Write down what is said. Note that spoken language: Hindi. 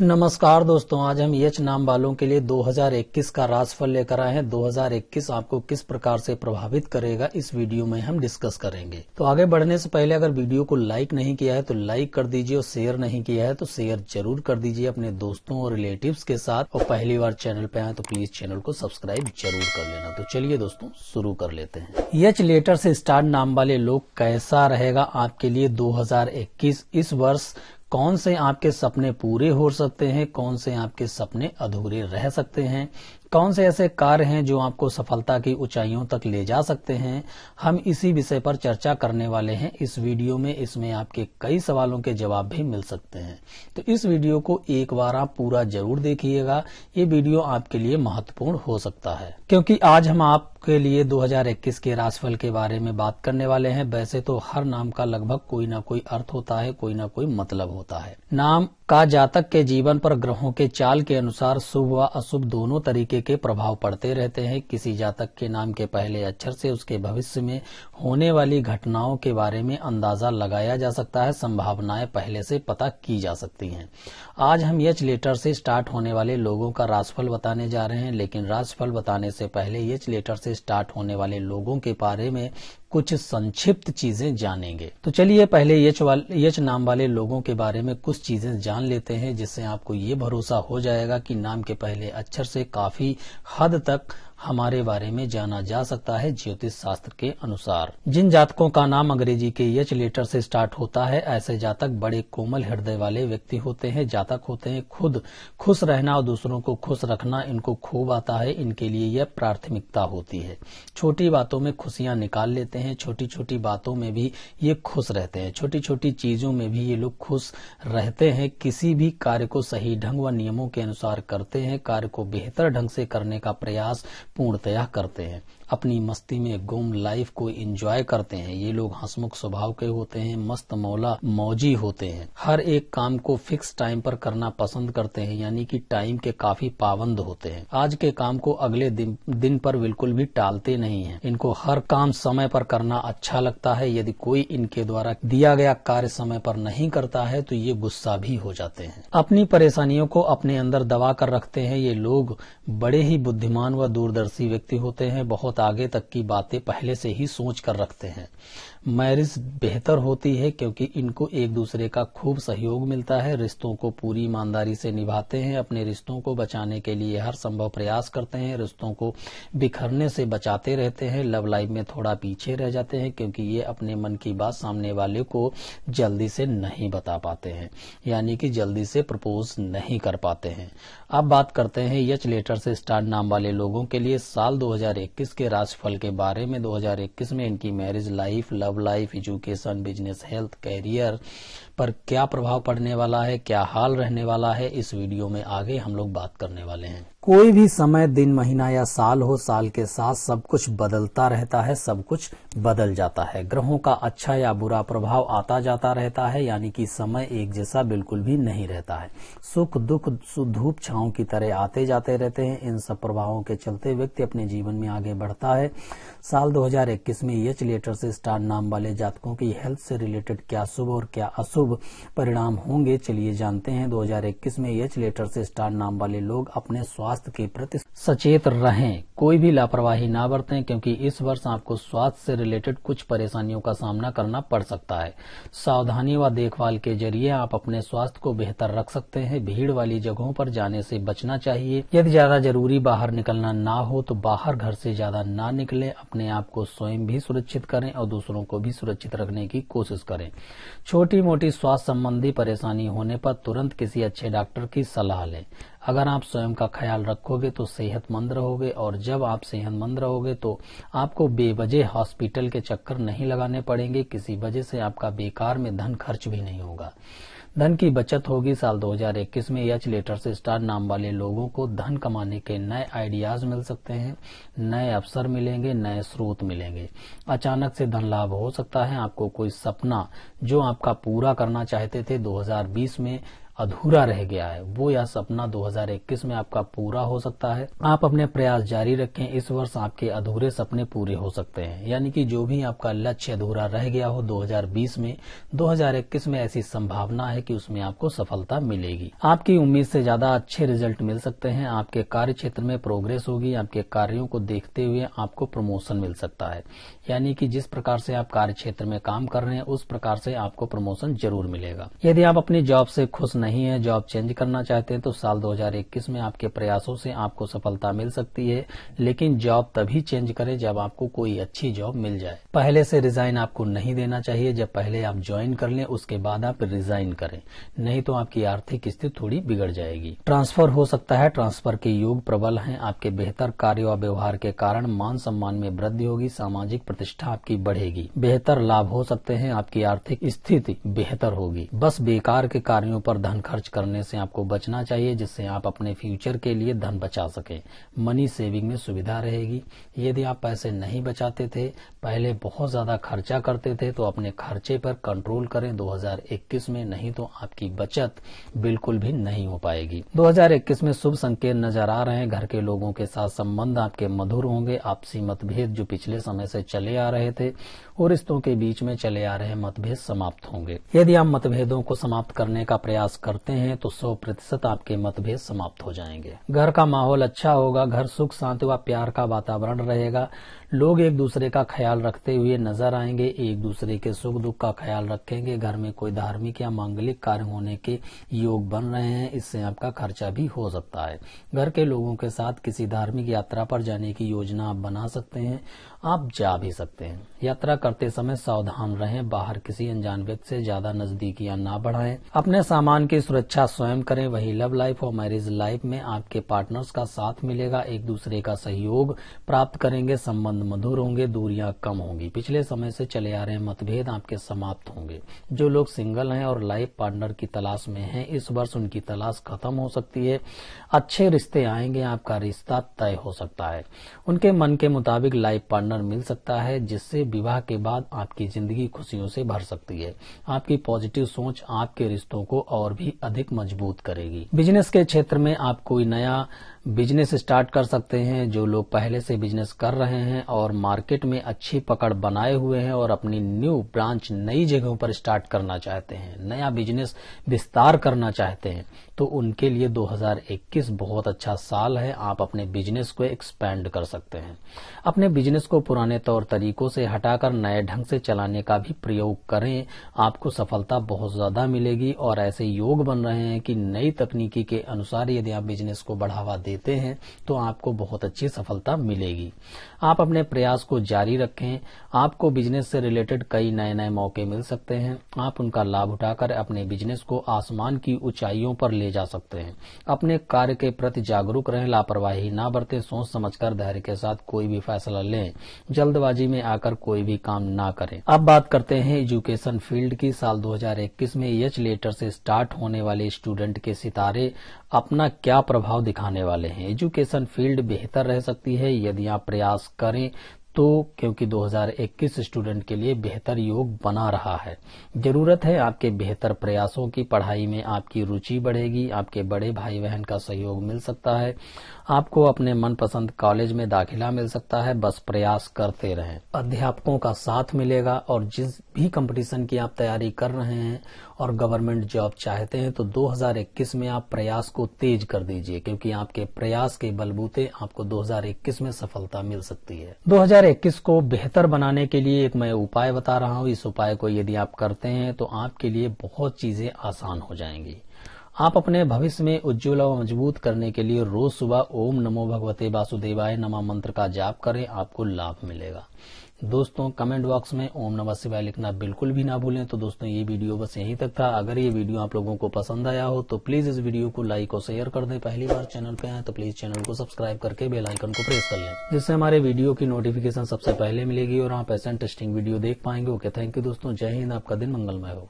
नमस्कार दोस्तों आज हम यच नाम वालों के लिए 2021 का राजफल लेकर आए हैं 2021 आपको किस प्रकार से प्रभावित करेगा इस वीडियो में हम डिस्कस करेंगे तो आगे बढ़ने से पहले अगर वीडियो को लाइक नहीं किया है तो लाइक कर दीजिए और शेयर नहीं किया है तो शेयर जरूर कर दीजिए अपने दोस्तों और रिलेटिव के साथ और पहली बार चैनल पे आए तो प्लीज चैनल को सब्सक्राइब जरूर कर लेना तो चलिए दोस्तों शुरू कर लेते हैं यच लेटर से स्टार्ट नाम वाले लोग कैसा रहेगा आपके लिए दो इस वर्ष कौन से आपके सपने पूरे हो सकते हैं कौन से आपके सपने अधूरे रह सकते हैं कौन से ऐसे कार्य हैं जो आपको सफलता की ऊंचाइयों तक ले जा सकते हैं हम इसी विषय पर चर्चा करने वाले हैं इस वीडियो में इसमें आपके कई सवालों के जवाब भी मिल सकते हैं तो इस वीडियो को एक बार आप पूरा जरूर देखिएगा ये वीडियो आपके लिए महत्वपूर्ण हो सकता है क्योंकि आज हम आप के लिए 2021 के राशिफल के बारे में बात करने वाले हैं वैसे तो हर नाम का लगभग कोई ना कोई अर्थ होता है कोई ना कोई मतलब होता है नाम का जातक के जीवन पर ग्रहों के चाल के अनुसार शुभ व अशुभ दोनों तरीके के प्रभाव पड़ते रहते हैं किसी जातक के नाम के पहले अक्षर से उसके भविष्य में होने वाली घटनाओं के बारे में अंदाजा लगाया जा सकता है संभावनाएं पहले से पता की जा सकती हैं आज हम यच लेटर से स्टार्ट होने वाले लोगों का राशिफल बताने जा रहे हैं लेकिन राशिफल बताने से पहले यच लेटर से स्टार्ट होने वाले लोगों के बारे में कुछ संक्षिप्त चीजें जानेंगे तो चलिए पहले यच यच नाम वाले लोगों के बारे में कुछ चीजें जान लेते हैं जिससे आपको ये भरोसा हो जाएगा कि नाम के पहले अक्षर से काफी हद तक हमारे बारे में जाना जा सकता है ज्योतिष शास्त्र के अनुसार जिन जातकों का नाम अंग्रेजी के यच लेटर से स्टार्ट होता है ऐसे जातक बड़े कोमल हृदय वाले व्यक्ति होते हैं जातक होते हैं खुद खुश रहना और दूसरों को खुश रखना इनको खूब आता है इनके लिए यह प्राथमिकता होती है छोटी बातों में खुशियां निकाल लेते हैं छोटी छोटी बातों में भी ये खुश रहते हैं छोटी छोटी चीजों में भी ये लोग खुश रहते हैं किसी भी कार्य को सही ढंग व नियमों के अनुसार करते हैं कार्य को बेहतर ढंग से करने का प्रयास पूर्णतया करते हैं अपनी मस्ती में गुम लाइफ को एंजॉय करते हैं ये लोग हंसमुख स्वभाव के होते हैं मस्त मौला मौजी होते हैं हर एक काम को फिक्स टाइम पर करना पसंद करते हैं यानी कि टाइम के काफी पाबंद होते हैं आज के काम को अगले दिन, दिन पर बिल्कुल भी टालते नहीं है इनको हर काम समय पर करना अच्छा लगता है यदि कोई इनके द्वारा दिया गया कार्य समय पर नहीं करता है तो ये गुस्सा भी हो जाते हैं अपनी परेशानियों को अपने अंदर दबा कर रखते हैं ये लोग बड़े ही बुद्धिमान व दूरदर्शी पारदर्शी व्यक्ति होते हैं बहुत आगे तक की बातें पहले से ही सोच कर रखते हैं मैरिज बेहतर होती है क्योंकि इनको एक दूसरे का खूब सहयोग मिलता है रिश्तों को पूरी ईमानदारी से निभाते हैं अपने रिश्तों को बचाने के लिए हर संभव प्रयास करते हैं रिश्तों को बिखरने से बचाते रहते हैं लव लाइफ में थोड़ा पीछे रह जाते हैं क्योंकि ये अपने मन की बात सामने वाले को जल्दी से नहीं बता पाते हैं यानी कि जल्दी से प्रपोज नहीं कर पाते हैं अब बात करते हैं यच लेटर से स्टार्ट नाम वाले लोगों के लिए साल दो के राशिफल के बारे में दो में इनकी marriage life love life education business health career पर क्या प्रभाव पड़ने वाला है क्या हाल रहने वाला है इस वीडियो में आगे हम लोग बात करने वाले हैं कोई भी समय दिन महीना या साल हो साल के साथ सब कुछ बदलता रहता है सब कुछ बदल जाता है ग्रहों का अच्छा या बुरा प्रभाव आता जाता रहता है यानी कि समय एक जैसा बिल्कुल भी नहीं रहता है सुख दुख धूप छाओं की तरह आते जाते रहते हैं इन सब प्रभावों के चलते व्यक्ति अपने जीवन में आगे बढ़ता है साल 2021 में यच लेटर से स्टार नाम वाले जातकों की हेल्थ से रिलेटेड क्या शुभ और क्या अशुभ शुभ परिणाम होंगे चलिए जानते हैं 2021 में एच लेटर से स्टार नाम वाले लोग अपने स्वास्थ्य के प्रति सचेत रहें कोई भी लापरवाही ना बरतें क्योंकि इस वर्ष आपको स्वास्थ्य से रिलेटेड कुछ परेशानियों का सामना करना पड़ सकता है सावधानी व देखभाल के जरिए आप अपने स्वास्थ्य को बेहतर रख सकते हैं भीड़ वाली जगहों पर जाने से बचना चाहिए यदि ज्यादा जरूरी बाहर निकलना ना हो तो बाहर घर से ज्यादा ना निकले अपने आप को स्वयं भी सुरक्षित करें और दूसरों को भी सुरक्षित रखने की कोशिश करें छोटी मोटी स्वास्थ्य संबंधी परेशानी होने पर तुरंत किसी अच्छे डॉक्टर की सलाह लें अगर आप स्वयं का ख्याल रखोगे तो सेहतमंद रहोगे और जब आप सेहतमंद रहोगे तो आपको बेवजह हॉस्पिटल के चक्कर नहीं लगाने पड़ेंगे किसी वजह से आपका बेकार में धन खर्च भी नहीं होगा धन की बचत होगी साल 2021 में एच लेटर से स्टार नाम वाले लोगों को धन कमाने के नए आइडियाज मिल सकते हैं नए अवसर मिलेंगे नए स्रोत मिलेंगे अचानक से धन लाभ हो सकता है आपको कोई सपना जो आपका पूरा करना चाहते थे 2020 में अधूरा रह गया है वो यह सपना 2021 में आपका पूरा हो सकता है आप अपने प्रयास जारी रखें इस वर्ष आपके अधूरे सपने पूरे हो सकते हैं यानी कि जो भी आपका लक्ष्य अधूरा रह गया हो 2020 में 2021 में ऐसी संभावना है कि उसमें आपको सफलता मिलेगी आपकी उम्मीद से ज्यादा अच्छे रिजल्ट मिल सकते हैं आपके कार्य क्षेत्र में प्रोग्रेस होगी आपके कार्यो को देखते हुए आपको प्रमोशन मिल सकता है यानी कि जिस प्रकार से आप कार्य क्षेत्र में काम कर रहे हैं उस प्रकार से आपको प्रमोशन जरूर मिलेगा यदि आप अपनी जॉब से खुश नहीं है जॉब चेंज करना चाहते हैं तो साल 2021 में आपके प्रयासों से आपको सफलता मिल सकती है लेकिन जॉब तभी चेंज करें जब आपको कोई अच्छी जॉब मिल जाए पहले से रिजाइन आपको नहीं देना चाहिए जब पहले आप ज्वाइन कर लें उसके बाद आप रिजाइन करें नहीं तो आपकी आर्थिक स्थिति थोड़ी बिगड़ जाएगी ट्रांसफर हो सकता है ट्रांसफर के योग प्रबल है आपके बेहतर कार्य और व्यवहार के कारण मान सम्मान में वृद्धि होगी सामाजिक प्रतिष्ठा आपकी बढ़ेगी बेहतर लाभ हो सकते हैं आपकी आर्थिक स्थिति बेहतर होगी बस बेकार के कार्यों पर धन धन खर्च करने से आपको बचना चाहिए जिससे आप अपने फ्यूचर के लिए धन बचा सकें मनी सेविंग में सुविधा रहेगी यदि आप पैसे नहीं बचाते थे पहले बहुत ज्यादा खर्चा करते थे तो अपने खर्चे पर कंट्रोल करें 2021 में नहीं तो आपकी बचत बिल्कुल भी नहीं हो पाएगी 2021 में शुभ संकेत नजर आ रहे हैं घर के लोगों के साथ संबंध आपके मधुर होंगे आपसी मतभेद जो पिछले समय से चले आ रहे थे और रिश्तों के बीच में चले आ रहे मतभेद समाप्त होंगे यदि आप मतभेदों को समाप्त करने का प्रयास करते हैं तो सौ प्रतिशत आपके मतभेद समाप्त हो जाएंगे घर का माहौल अच्छा होगा घर सुख शांति व प्यार का वातावरण रहेगा लोग एक दूसरे का ख्याल रखते हुए नजर आएंगे एक दूसरे के सुख दुख का ख्याल रखेंगे घर में कोई धार्मिक या मांगलिक कार्य होने के योग बन रहे हैं इससे आपका खर्चा भी हो सकता है घर के लोगों के साथ किसी धार्मिक यात्रा पर जाने की योजना आप बना सकते हैं आप जा भी सकते हैं यात्रा करते समय सावधान रहें बाहर किसी अनजान व्यक्ति से ज्यादा नजदीकियां ना बढ़ाएं अपने सामान की सुरक्षा स्वयं करें वही लव लाइफ और मैरिज लाइफ में आपके पार्टनर्स का साथ मिलेगा एक दूसरे का सहयोग प्राप्त करेंगे संबंध मधुर होंगे दूरियां कम होंगी पिछले समय से चले आ रहे मतभेद आपके समाप्त होंगे जो लोग सिंगल हैं और लाइफ पार्टनर की तलाश में हैं इस वर्ष उनकी तलाश खत्म हो सकती है अच्छे रिश्ते आएंगे आपका रिश्ता तय हो सकता है उनके मन के मुताबिक लाइफ पार्टनर मिल सकता है जिससे विवाह के बाद आपकी जिंदगी खुशियों से भर सकती है आपकी पॉजिटिव सोच आपके रिश्तों को और भी अधिक मजबूत करेगी बिजनेस के क्षेत्र में आप कोई नया बिजनेस स्टार्ट कर सकते हैं जो लोग पहले से बिजनेस कर रहे हैं और मार्केट में अच्छी पकड़ बनाए हुए हैं और अपनी न्यू ब्रांच नई जगहों पर स्टार्ट करना चाहते हैं नया बिजनेस विस्तार करना चाहते हैं तो उनके लिए 2021 बहुत अच्छा साल है आप अपने बिजनेस को एक्सपैंड कर सकते हैं अपने बिजनेस को पुराने तौर तरीकों से हटाकर नए ढंग से चलाने का भी प्रयोग करें आपको सफलता बहुत ज्यादा मिलेगी और ऐसे योग बन रहे हैं कि नई तकनीकी के अनुसार यदि आप बिजनेस को बढ़ावा दे देते हैं तो आपको बहुत अच्छी सफलता मिलेगी आप अपने प्रयास को जारी रखें आपको बिजनेस से रिलेटेड कई नए नए मौके मिल सकते हैं आप उनका लाभ उठाकर अपने बिजनेस को आसमान की ऊंचाइयों पर ले जा सकते हैं अपने कार्य के प्रति जागरूक रहें लापरवाही न बरतें सोच समझकर धैर्य के साथ कोई भी फैसला लें जल्दबाजी में आकर कोई भी काम ना करें अब बात करते हैं एजुकेशन फील्ड की साल 2021 में एच लेटर से स्टार्ट होने वाले स्टूडेंट के सितारे अपना क्या प्रभाव दिखाने वाले वाले हैं एजुकेशन फील्ड बेहतर रह सकती है यदि आप प्रयास करें तो क्योंकि 2021 स्टूडेंट के लिए बेहतर योग बना रहा है जरूरत है आपके बेहतर प्रयासों की पढ़ाई में आपकी रुचि बढ़ेगी आपके बड़े भाई बहन का सहयोग मिल सकता है आपको अपने मनपसंद कॉलेज में दाखिला मिल सकता है बस प्रयास करते रहें अध्यापकों का साथ मिलेगा और जिस भी कंपटीशन की आप तैयारी कर रहे हैं और गवर्नमेंट जॉब चाहते हैं तो 2021 में आप प्रयास को तेज कर दीजिए क्योंकि आपके प्रयास के बलबूते आपको 2021 में सफलता मिल सकती है 2021 को बेहतर बनाने के लिए एक मैं उपाय बता रहा हूँ इस उपाय को यदि आप करते हैं तो आपके लिए बहुत चीजें आसान हो जाएंगी आप अपने भविष्य में उज्ज्वल व मजबूत करने के लिए रोज सुबह ओम नमो भगवते वासुदेवाय नमा मंत्र का जाप करें आपको लाभ मिलेगा दोस्तों कमेंट बॉक्स में ओम नमः शिवाय लिखना बिल्कुल भी ना भूलें तो दोस्तों ये वीडियो बस यहीं तक था अगर ये वीडियो आप लोगों को पसंद आया हो तो प्लीज इस वीडियो को लाइक और शेयर कर दें पहली बार चैनल पे आए तो प्लीज चैनल को सब्सक्राइब करके बेल आइकन को प्रेस कर लें जिससे हमारे वीडियो की नोटिफिकेशन सबसे पहले मिलेगी और आप ऐसे इंटरेस्टिंग वीडियो देख पाएंगे ओके थैंक यू दोस्तों जय हिंद आपका दिन मंगलमय हो